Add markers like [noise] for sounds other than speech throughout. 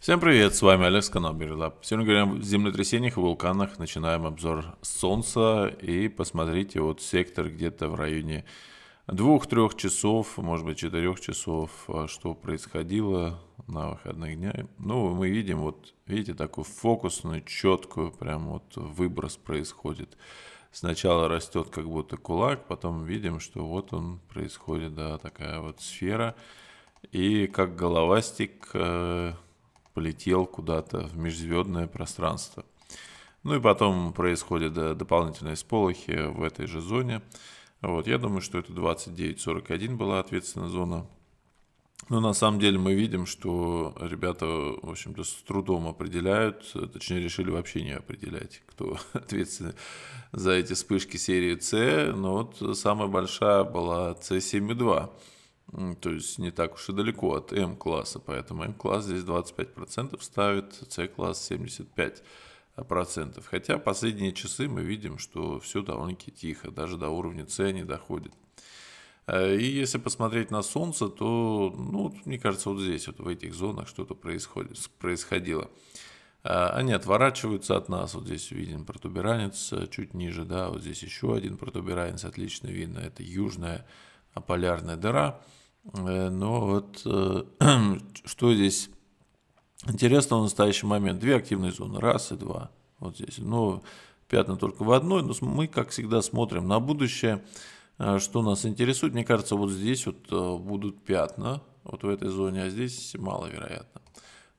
Всем привет, с вами Алекс, канал Мирлаб. Сегодня говорим о землетрясениях и вулканах. Начинаем обзор Солнца и посмотрите вот сектор где-то в районе 2-3 часов, может быть 4 часов, а, что происходило на выходных днях. Ну, мы видим, вот видите, такую фокусную, четкую, прям вот выброс происходит. Сначала растет как будто кулак, потом видим, что вот он происходит, да, такая вот сфера. И как головастик э, полетел куда-то в межзвездное пространство. Ну и потом происходят э, дополнительные сполохи в этой же зоне. Вот, я думаю, что это 29-41 была ответственная зона. Но ну, на самом деле мы видим, что ребята, в общем-то, с трудом определяют, э, точнее, решили вообще не определять, кто [laughs] ответственен за эти вспышки серии С. Но вот э, самая большая была С7.2. То есть не так уж и далеко от М-класса, поэтому М-класс здесь 25% ставит, С-класс 75%. Хотя последние часы мы видим, что все довольно-таки тихо, даже до уровня С не доходит. Э, и если посмотреть на Солнце, то, ну, мне кажется, вот здесь, вот в этих зонах что-то происходит, происходило. Э, они отворачиваются от нас. Вот здесь виден протуберанец э, чуть ниже, да, вот здесь еще один протуберанец, отлично видно. Это южная полярная дыра. Э, но вот э, [clears throat] что здесь интересно в настоящий момент? Две активные зоны, раз и два. Вот здесь. Но ну, пятна только в одной, но мы, как всегда, смотрим на будущее, э, что нас интересует. Мне кажется, вот здесь вот будут пятна, вот в этой зоне, а здесь маловероятно.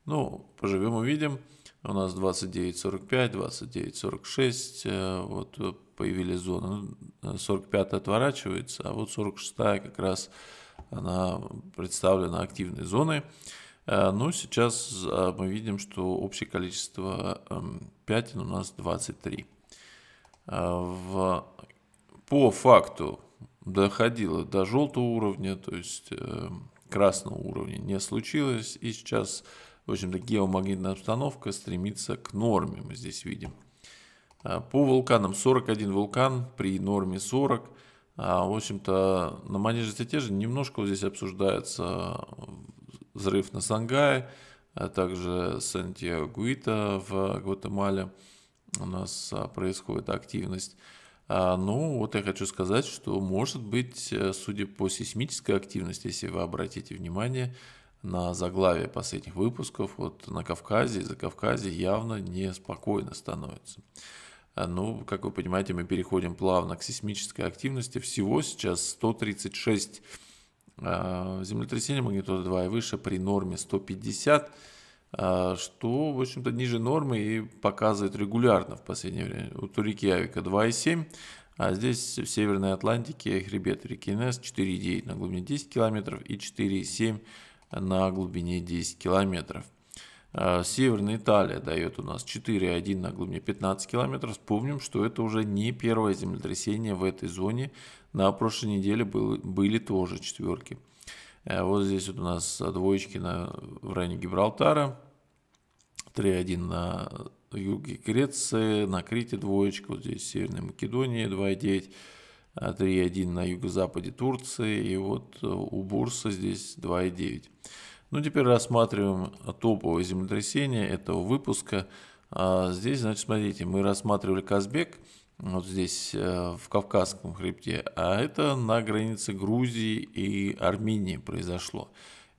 Ну, поживем увидим у нас 29.45, 29.46, э, вот э, появились зоны. 45 ну, э, отворачивается, а вот 46 как раз она представлена активной зоной. Но ну, сейчас мы видим, что общее количество эм, пятен у нас 23. В, по факту доходило до желтого уровня, то есть красного уровня не случилось. И сейчас в общем-то, геомагнитная обстановка стремится к норме, мы здесь видим. Э, по вулканам 41 вулкан при норме 40. А, в общем-то, на Манеже те же. немножко вот здесь обсуждается э, взрыв на Сангае, а также Сантьягуита в Гватемале у нас э, происходит активность. А, ну, вот я хочу сказать, что, может быть, судя по сейсмической активности, если вы обратите внимание, на заглавие последних выпусков, вот на Кавказе и за Кавказе явно неспокойно становится. А, ну, как вы понимаете, мы переходим плавно к сейсмической активности. Всего сейчас 136 а, землетрясений магнитуда 2 и выше при норме 150, а, что, в общем-то, ниже нормы и показывает регулярно в последнее время. У Турики Турикиявика 2,7, а здесь в Северной Атлантике хребет реки Нес 4,9 на глубине 10 километров и 4,7 на глубине 10 километров. А, Северная Италия дает у нас 4,1 на глубине 15 километров. Вспомним, что это уже не первое землетрясение в этой зоне. На прошлой неделе были тоже четверки. А вот здесь вот у нас двоечки на, в районе Гибралтара. 3,1 на юге Греции, на Крите двоечка, вот здесь в Северной Македонии 2,9. 3,1 на юго-западе Турции, и вот э, у Бурса здесь 2,9. Ну, теперь рассматриваем топовое землетрясение этого выпуска. А, здесь, значит, смотрите, мы рассматривали Казбек, вот здесь, э, в Кавказском хребте, а это на границе Грузии и Армении произошло.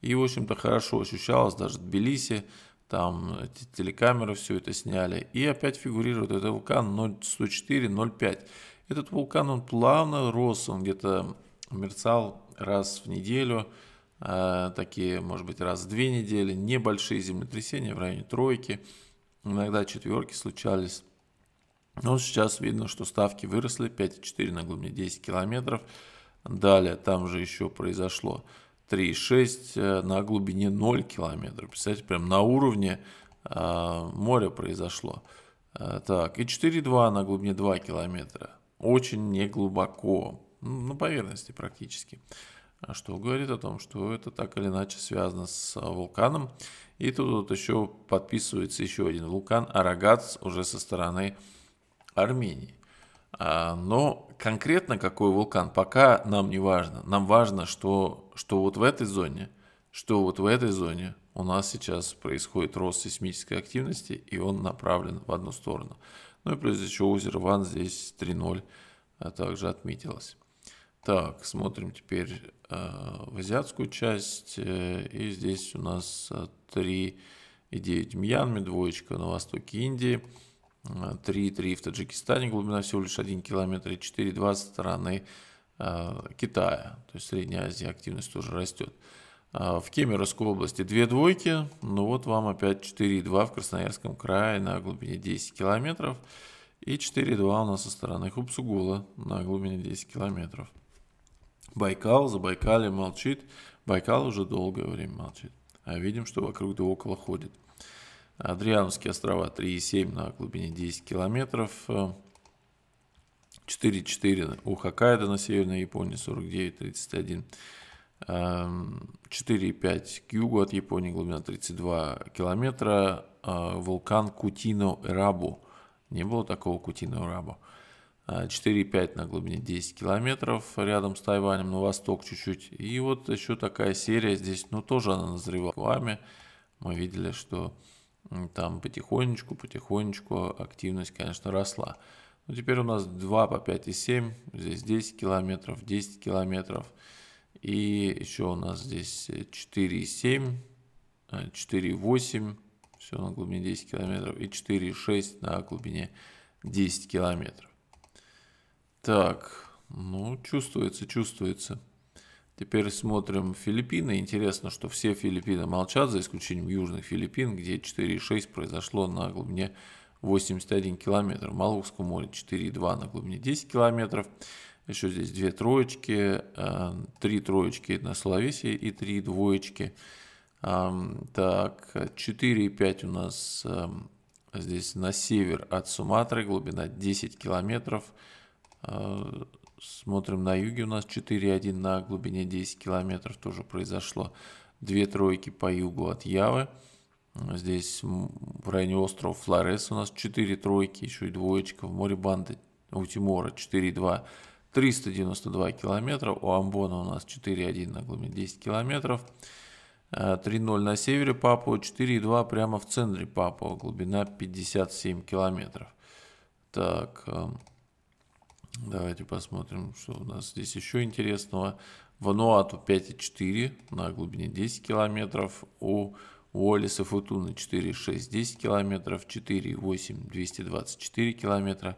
И, в общем-то, хорошо ощущалось, даже в Тбилиси, там э, телекамеры все это сняли. И опять фигурирует этот вулкан 0,104, 0,5. Этот вулкан, он плавно рос, он где-то мерцал раз в неделю, а, такие, может быть, раз в две недели, небольшие землетрясения в районе тройки, иногда четверки случались. Но сейчас видно, что ставки выросли, 5,4 на глубине 10 километров. Далее там же еще произошло 3,6 э, на глубине 0 километров. Представляете, прям на уровне а, моря произошло. Э, так, и 4,2 на глубине 2 километра очень неглубоко, на поверхности практически. Что говорит о том, что это так или иначе связано с а, вулканом. И тут вот еще подписывается еще один вулкан, Арагац, уже со стороны Армении. А, но конкретно какой вулкан, пока нам не важно. Нам важно, что, что вот в этой зоне, что вот в этой зоне у нас сейчас происходит рост сейсмической активности, и он направлен в одну сторону. Ну и прежде еще озеро Ван здесь 3-0 а также отметилось. Так, смотрим теперь э, в азиатскую часть. Э, и здесь у нас 3 э, и 9 Мьянме, двоечка на востоке Индии. 3,3 э, в Таджикистане, глубина всего лишь 1 километр, и 4,2 со стороны э, Китая. То есть Средняя Азия активность тоже растет. А, в Кемеровской области две двойки, ну вот вам опять 4,2 в Красноярском крае на глубине 10 километров. И 4,2 у нас со стороны Хупсугула на глубине 10 километров. Байкал за Байкале молчит. Байкал уже долгое время молчит. А видим, что вокруг да около ходит. Адриановские острова 3,7 на глубине 10 километров. 4,4 у Хоккайдо на северной Японии 49,31 4,5 эм, к югу от Японии, глубина 32 километра, э, вулкан Кутино-Рабу. Не было такого Кутино-Рабу. 4,5 э, на глубине 10 километров рядом с Тайванем, на восток чуть-чуть. И вот еще такая серия здесь, ну тоже она назревала вами. Мы видели, что там потихонечку, потихонечку активность, конечно, росла. Но теперь у нас 2 по 5,7, здесь 10 километров, 10 километров. И еще у нас здесь 4,7, 4,8, все на глубине 10 километров, и 4,6 на глубине 10 километров. Так, ну, чувствуется, чувствуется. Теперь смотрим Филиппины. Интересно, что все Филиппины молчат, за исключением Южных Филиппин, где 4,6 произошло на глубине 81 километр. В Малухском море 4,2 на глубине 10 километров еще здесь две троечки, эм, три троечки на словесе и три двоечки. Эм, так, 4 и 5 у нас эм, здесь на север от Суматры, глубина 10 километров. Э, смотрим на юге у нас 4,1 на глубине 10 километров тоже произошло. Две тройки по югу от Явы. Здесь в районе острова Флорес у нас 4 тройки, еще и двоечка. В море Банды у Тимора 4,2 392 километра. У Амбона у нас 4,1 на глубине 10 километров. 3,0 э, на севере Папуа, 4,2 прямо в центре Папуа, глубина 57 километров. Так, эм, давайте посмотрим, что у нас здесь еще интересного. Вануату 5,4 на глубине 10 километров. У Уоллиса Футуна 4,6 10 километров, 4,8 224 километра.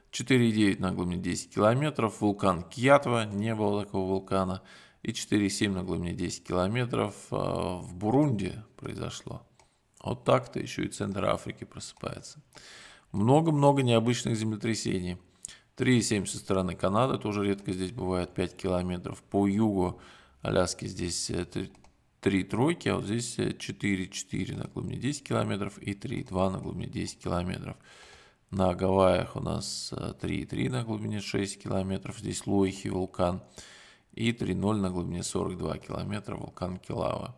4,9 на глубине 10 километров, вулкан Кьятва, не было такого вулкана, и 4,7 на глубине 10 километров э, в Бурунде произошло. Вот так-то еще и центр Африки просыпается. Много-много необычных землетрясений. 3,7 со стороны Канады, тоже редко здесь бывает 5 километров. По югу Аляски здесь 3 э, тройки, а вот здесь 4,4 э, на глубине 10 километров и 3,2 на глубине 10 километров. На Гавайях у нас 3,3 э, на глубине 6 километров. Здесь Луихи вулкан. И 3,0 на глубине 42 километра вулкан Килава.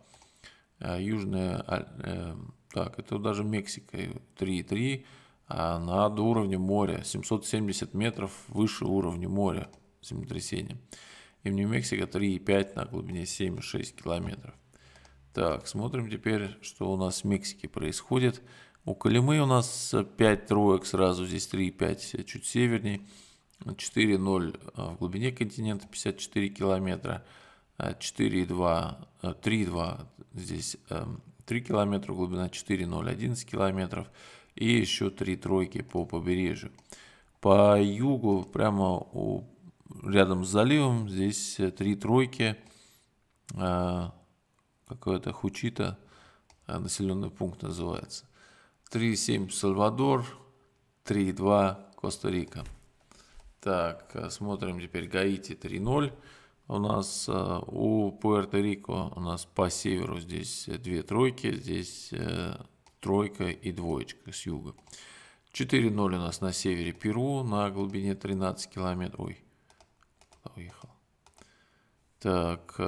Э, Южная... Э, так, это даже Мексика. 3,3 а над уровнем моря. 770 метров выше уровня моря землетрясение. И в Нью-Мексико 3,5 на глубине 7,6 километров. Так, смотрим теперь, что у нас в Мексике происходит. У Калимы у нас 5 троек сразу, здесь 3,5 чуть севернее. 4,0 э, в глубине континента, 54 километра. 4,2, э, 3,2 э, здесь 3 эм, километра, глубина 4,0, 11 километров. И еще 3 тройки по побережью. По югу, прямо у, рядом с заливом, здесь 3 тройки. Какое-то Хучита, населенный пункт называется. 3-7 Сальвадор, 3-2 Коста-Рика. Так, э, смотрим теперь Гаити 3-0. У нас э, у Пуэрто-Рико у нас по северу здесь э, две тройки, здесь тройка и двоечка с юга. 4-0 у нас на севере Перу на глубине 13 километров. Ой, уехал. Так,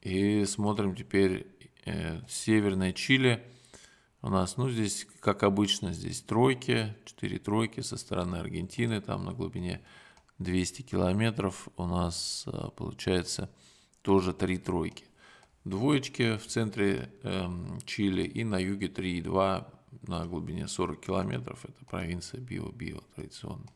и смотрим теперь северное Чили – у нас, ну, здесь, как обычно, здесь тройки, четыре тройки со стороны Аргентины, там на глубине 200 километров у нас э, получается тоже три тройки. Двоечки в центре эм, Чили и на юге 3,2 на глубине 40 километров. Это провинция Био-Био традиционно.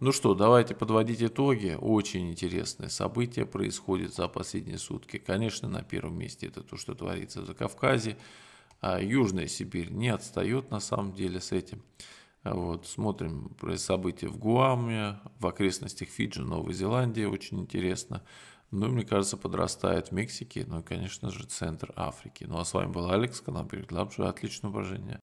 Ну что, давайте подводить итоги. Очень интересные события происходят за последние сутки. Конечно, на первом месте это то, что творится в Закавказе. Кавказе а Южная Сибирь не отстает на самом деле с этим. Вот, смотрим про события в Гуаме, в окрестностях Фиджи, Новой Зеландии, очень интересно. Ну, мне кажется, подрастает в Мексике, ну и, конечно же, центр Африки. Ну, а с вами был Алекс Конопирь. Лапшу, отличного упражнения.